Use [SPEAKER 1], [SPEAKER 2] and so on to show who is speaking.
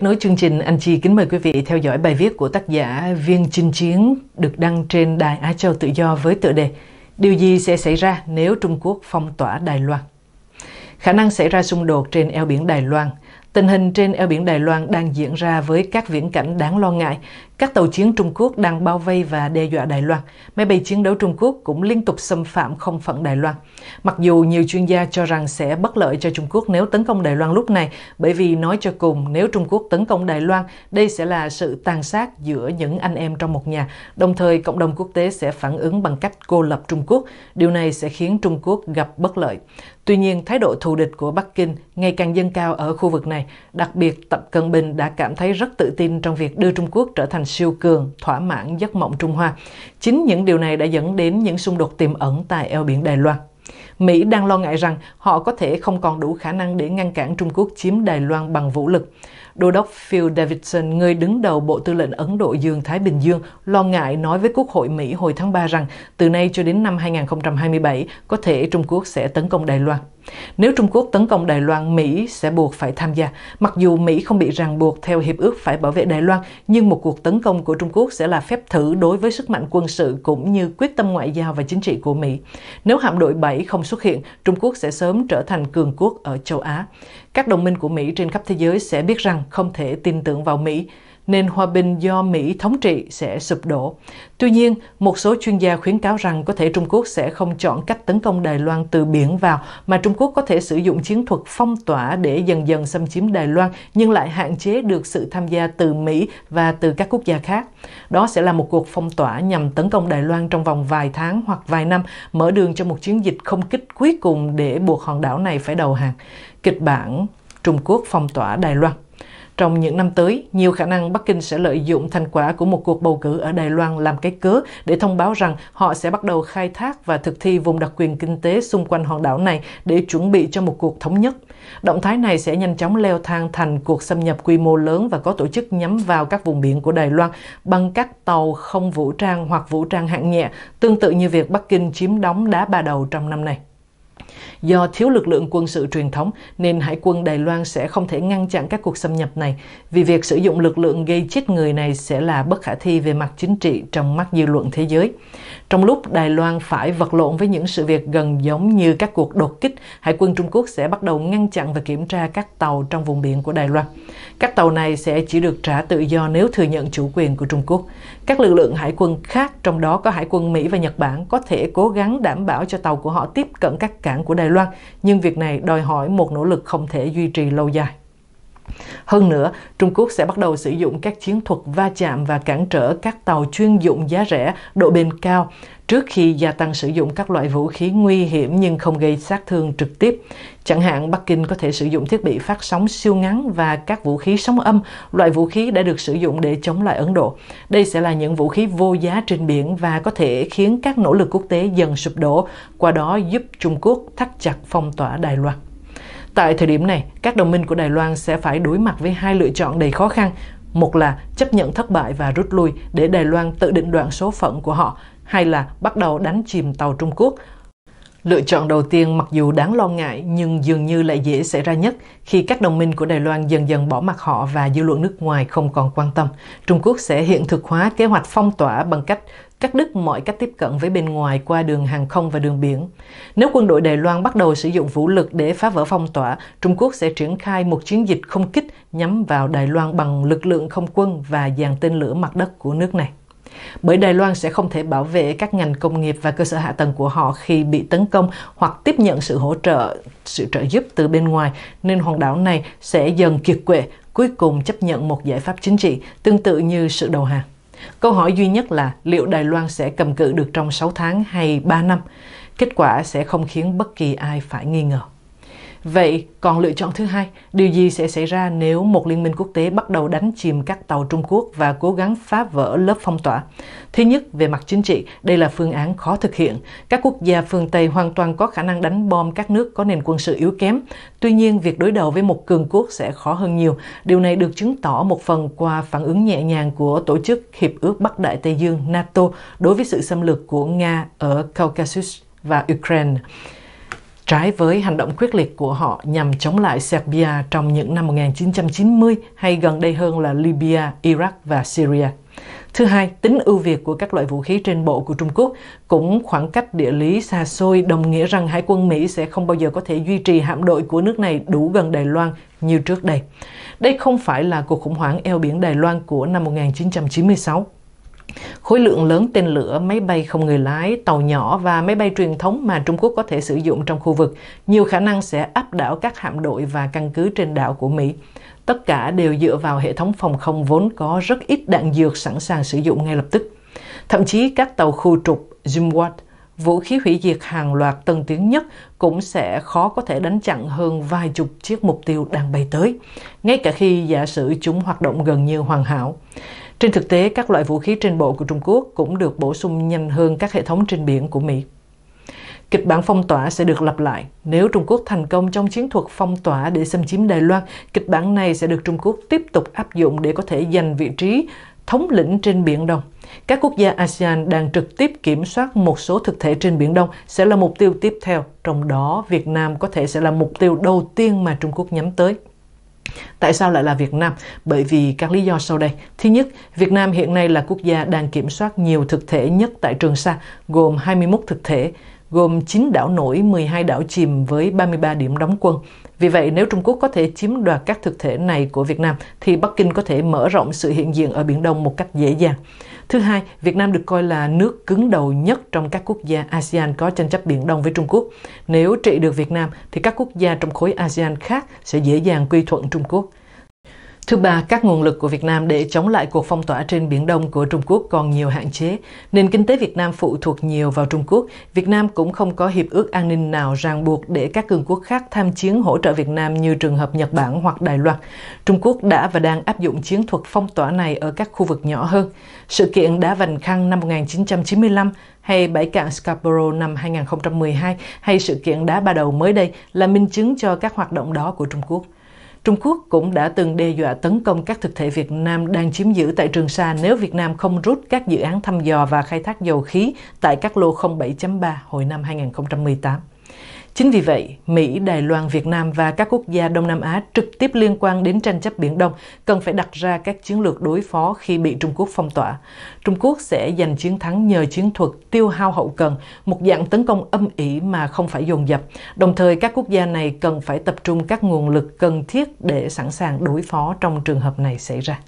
[SPEAKER 1] tiếp nối chương trình, anh Chi kính mời quý vị theo dõi bài viết của tác giả Viên Chinh Chiến được đăng trên Đài Á Châu Tự Do với tựa đề Điều gì sẽ xảy ra nếu Trung Quốc phong tỏa Đài Loan? Khả năng xảy ra xung đột trên eo biển Đài Loan Tình hình trên eo biển Đài Loan đang diễn ra với các viễn cảnh đáng lo ngại các tàu chiến Trung Quốc đang bao vây và đe dọa Đài Loan. Máy bay chiến đấu Trung Quốc cũng liên tục xâm phạm không phận Đài Loan. Mặc dù nhiều chuyên gia cho rằng sẽ bất lợi cho Trung Quốc nếu tấn công Đài Loan lúc này, bởi vì nói cho cùng, nếu Trung Quốc tấn công Đài Loan, đây sẽ là sự tàn sát giữa những anh em trong một nhà. Đồng thời, cộng đồng quốc tế sẽ phản ứng bằng cách cô lập Trung Quốc. Điều này sẽ khiến Trung Quốc gặp bất lợi. Tuy nhiên, thái độ thù địch của Bắc Kinh ngày càng dâng cao ở khu vực này. Đặc biệt, Tập Cận Bình đã cảm thấy rất tự tin trong việc đưa Trung Quốc trở thành siêu cường, thỏa mãn giấc mộng Trung Hoa. Chính những điều này đã dẫn đến những xung đột tiềm ẩn tại eo biển Đài Loan. Mỹ đang lo ngại rằng họ có thể không còn đủ khả năng để ngăn cản Trung Quốc chiếm Đài Loan bằng vũ lực. Đô đốc Phil Davidson, người đứng đầu Bộ Tư lệnh Ấn Độ Dương-Thái Bình Dương, lo ngại nói với Quốc hội Mỹ hồi tháng 3 rằng từ nay cho đến năm 2027 có thể Trung Quốc sẽ tấn công Đài Loan. Nếu Trung Quốc tấn công Đài Loan, Mỹ sẽ buộc phải tham gia. Mặc dù Mỹ không bị ràng buộc theo hiệp ước phải bảo vệ Đài Loan, nhưng một cuộc tấn công của Trung Quốc sẽ là phép thử đối với sức mạnh quân sự cũng như quyết tâm ngoại giao và chính trị của Mỹ. Nếu hạm đội 7 không xuất hiện, Trung Quốc sẽ sớm trở thành cường quốc ở châu Á. Các đồng minh của Mỹ trên khắp thế giới sẽ biết rằng không thể tin tưởng vào Mỹ nền hòa bình do Mỹ thống trị sẽ sụp đổ. Tuy nhiên, một số chuyên gia khuyến cáo rằng có thể Trung Quốc sẽ không chọn cách tấn công Đài Loan từ biển vào, mà Trung Quốc có thể sử dụng chiến thuật phong tỏa để dần dần xâm chiếm Đài Loan, nhưng lại hạn chế được sự tham gia từ Mỹ và từ các quốc gia khác. Đó sẽ là một cuộc phong tỏa nhằm tấn công Đài Loan trong vòng vài tháng hoặc vài năm, mở đường cho một chiến dịch không kích cuối cùng để buộc hòn đảo này phải đầu hàng. Kịch bản Trung Quốc phong tỏa Đài Loan trong những năm tới, nhiều khả năng Bắc Kinh sẽ lợi dụng thành quả của một cuộc bầu cử ở Đài Loan làm cái cớ để thông báo rằng họ sẽ bắt đầu khai thác và thực thi vùng đặc quyền kinh tế xung quanh hòn đảo này để chuẩn bị cho một cuộc thống nhất. Động thái này sẽ nhanh chóng leo thang thành cuộc xâm nhập quy mô lớn và có tổ chức nhắm vào các vùng biển của Đài Loan bằng các tàu không vũ trang hoặc vũ trang hạng nhẹ, tương tự như việc Bắc Kinh chiếm đóng đá ba đầu trong năm nay. Do thiếu lực lượng quân sự truyền thống nên Hải quân Đài Loan sẽ không thể ngăn chặn các cuộc xâm nhập này, vì việc sử dụng lực lượng gây chết người này sẽ là bất khả thi về mặt chính trị trong mắt dư luận thế giới. Trong lúc Đài Loan phải vật lộn với những sự việc gần giống như các cuộc đột kích, Hải quân Trung Quốc sẽ bắt đầu ngăn chặn và kiểm tra các tàu trong vùng biển của Đài Loan. Các tàu này sẽ chỉ được trả tự do nếu thừa nhận chủ quyền của Trung Quốc. Các lực lượng hải quân khác, trong đó có hải quân Mỹ và Nhật Bản, có thể cố gắng đảm bảo cho tàu của họ tiếp cận các cảng của Đài Loan, nhưng việc này đòi hỏi một nỗ lực không thể duy trì lâu dài. Hơn nữa, Trung Quốc sẽ bắt đầu sử dụng các chiến thuật va chạm và cản trở các tàu chuyên dụng giá rẻ, độ bền cao, trước khi gia tăng sử dụng các loại vũ khí nguy hiểm nhưng không gây sát thương trực tiếp. Chẳng hạn, Bắc Kinh có thể sử dụng thiết bị phát sóng siêu ngắn và các vũ khí sóng âm, loại vũ khí đã được sử dụng để chống lại Ấn Độ. Đây sẽ là những vũ khí vô giá trên biển và có thể khiến các nỗ lực quốc tế dần sụp đổ, qua đó giúp Trung Quốc thắt chặt phong tỏa Đài Loan. Tại thời điểm này, các đồng minh của Đài Loan sẽ phải đối mặt với hai lựa chọn đầy khó khăn. Một là chấp nhận thất bại và rút lui để Đài Loan tự định đoạn số phận của họ, hay là bắt đầu đánh chìm tàu Trung Quốc. Lựa chọn đầu tiên mặc dù đáng lo ngại nhưng dường như lại dễ xảy ra nhất khi các đồng minh của Đài Loan dần dần bỏ mặt họ và dư luận nước ngoài không còn quan tâm. Trung Quốc sẽ hiện thực hóa kế hoạch phong tỏa bằng cách cắt đứt mọi cách tiếp cận với bên ngoài qua đường hàng không và đường biển. Nếu quân đội Đài Loan bắt đầu sử dụng vũ lực để phá vỡ phong tỏa, Trung Quốc sẽ triển khai một chiến dịch không kích nhắm vào Đài Loan bằng lực lượng không quân và dàn tên lửa mặt đất của nước này bởi Đài Loan sẽ không thể bảo vệ các ngành công nghiệp và cơ sở hạ tầng của họ khi bị tấn công hoặc tiếp nhận sự hỗ trợ, sự trợ giúp từ bên ngoài, nên hòn đảo này sẽ dần kiệt quệ, cuối cùng chấp nhận một giải pháp chính trị tương tự như sự đầu hàng. Câu hỏi duy nhất là liệu Đài Loan sẽ cầm cự được trong 6 tháng hay 3 năm? Kết quả sẽ không khiến bất kỳ ai phải nghi ngờ. Vậy còn lựa chọn thứ hai, điều gì sẽ xảy ra nếu một liên minh quốc tế bắt đầu đánh chìm các tàu Trung Quốc và cố gắng phá vỡ lớp phong tỏa? Thứ nhất, về mặt chính trị, đây là phương án khó thực hiện. Các quốc gia phương Tây hoàn toàn có khả năng đánh bom các nước có nền quân sự yếu kém. Tuy nhiên, việc đối đầu với một cường quốc sẽ khó hơn nhiều. Điều này được chứng tỏ một phần qua phản ứng nhẹ nhàng của Tổ chức Hiệp ước Bắc Đại Tây Dương NATO đối với sự xâm lược của Nga ở Caucasus và Ukraine trái với hành động quyết liệt của họ nhằm chống lại Serbia trong những năm 1990 hay gần đây hơn là Libya, Iraq và Syria. Thứ hai, tính ưu việt của các loại vũ khí trên bộ của Trung Quốc cũng khoảng cách địa lý xa xôi đồng nghĩa rằng Hải quân Mỹ sẽ không bao giờ có thể duy trì hạm đội của nước này đủ gần Đài Loan như trước đây. Đây không phải là cuộc khủng hoảng eo biển Đài Loan của năm 1996 khối lượng lớn tên lửa, máy bay không người lái, tàu nhỏ và máy bay truyền thống mà Trung Quốc có thể sử dụng trong khu vực, nhiều khả năng sẽ áp đảo các hạm đội và căn cứ trên đảo của Mỹ. Tất cả đều dựa vào hệ thống phòng không vốn có rất ít đạn dược sẵn sàng sử dụng ngay lập tức. Thậm chí các tàu khu trục Zimwat, vũ khí hủy diệt hàng loạt tân tiến nhất cũng sẽ khó có thể đánh chặn hơn vài chục chiếc mục tiêu đang bay tới, ngay cả khi giả sử chúng hoạt động gần như hoàn hảo. Trên thực tế, các loại vũ khí trên bộ của Trung Quốc cũng được bổ sung nhanh hơn các hệ thống trên biển của Mỹ. Kịch bản phong tỏa sẽ được lặp lại. Nếu Trung Quốc thành công trong chiến thuật phong tỏa để xâm chiếm Đài Loan, kịch bản này sẽ được Trung Quốc tiếp tục áp dụng để có thể giành vị trí thống lĩnh trên Biển Đông. Các quốc gia ASEAN đang trực tiếp kiểm soát một số thực thể trên Biển Đông sẽ là mục tiêu tiếp theo, trong đó Việt Nam có thể sẽ là mục tiêu đầu tiên mà Trung Quốc nhắm tới. Tại sao lại là Việt Nam? Bởi vì các lý do sau đây. Thứ nhất, Việt Nam hiện nay là quốc gia đang kiểm soát nhiều thực thể nhất tại Trường Sa, gồm 21 thực thể, gồm 9 đảo nổi, 12 đảo chìm với 33 điểm đóng quân. Vì vậy, nếu Trung Quốc có thể chiếm đoạt các thực thể này của Việt Nam, thì Bắc Kinh có thể mở rộng sự hiện diện ở Biển Đông một cách dễ dàng. Thứ hai, Việt Nam được coi là nước cứng đầu nhất trong các quốc gia ASEAN có tranh chấp Biển Đông với Trung Quốc. Nếu trị được Việt Nam thì các quốc gia trong khối ASEAN khác sẽ dễ dàng quy thuận Trung Quốc. Thứ ba, các nguồn lực của Việt Nam để chống lại cuộc phong tỏa trên Biển Đông của Trung Quốc còn nhiều hạn chế. Nền kinh tế Việt Nam phụ thuộc nhiều vào Trung Quốc. Việt Nam cũng không có hiệp ước an ninh nào ràng buộc để các cường quốc khác tham chiến hỗ trợ Việt Nam như trường hợp Nhật Bản hoặc Đài Loan. Trung Quốc đã và đang áp dụng chiến thuật phong tỏa này ở các khu vực nhỏ hơn. Sự kiện đá vành khăn năm 1995 hay bãi cạn Scarborough năm 2012 hay sự kiện đá ba đầu mới đây là minh chứng cho các hoạt động đó của Trung Quốc. Trung Quốc cũng đã từng đe dọa tấn công các thực thể Việt Nam đang chiếm giữ tại Trường Sa nếu Việt Nam không rút các dự án thăm dò và khai thác dầu khí tại các lô 07.3 hồi năm 2018. Chính vì vậy, Mỹ, Đài Loan, Việt Nam và các quốc gia Đông Nam Á trực tiếp liên quan đến tranh chấp Biển Đông cần phải đặt ra các chiến lược đối phó khi bị Trung Quốc phong tỏa. Trung Quốc sẽ giành chiến thắng nhờ chiến thuật tiêu hao hậu cần, một dạng tấn công âm ỉ mà không phải dồn dập. Đồng thời, các quốc gia này cần phải tập trung các nguồn lực cần thiết để sẵn sàng đối phó trong trường hợp này xảy ra.